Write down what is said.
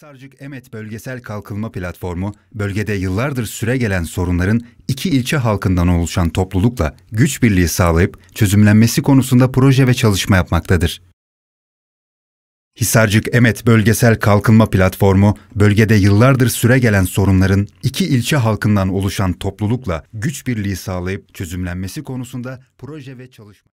Hisarcık Emet Bölgesel Kalkınma Platformu, bölgede yıllardır süre gelen sorunların iki ilçe halkından oluşan toplulukla güç birliği sağlayıp çözümlenmesi konusunda proje ve çalışma yapmaktadır. Hisarcık Emet Bölgesel Kalkınma Platformu, bölgede yıllardır süre gelen sorunların iki ilçe halkından oluşan toplulukla güç birliği sağlayıp çözümlenmesi konusunda proje ve çalışma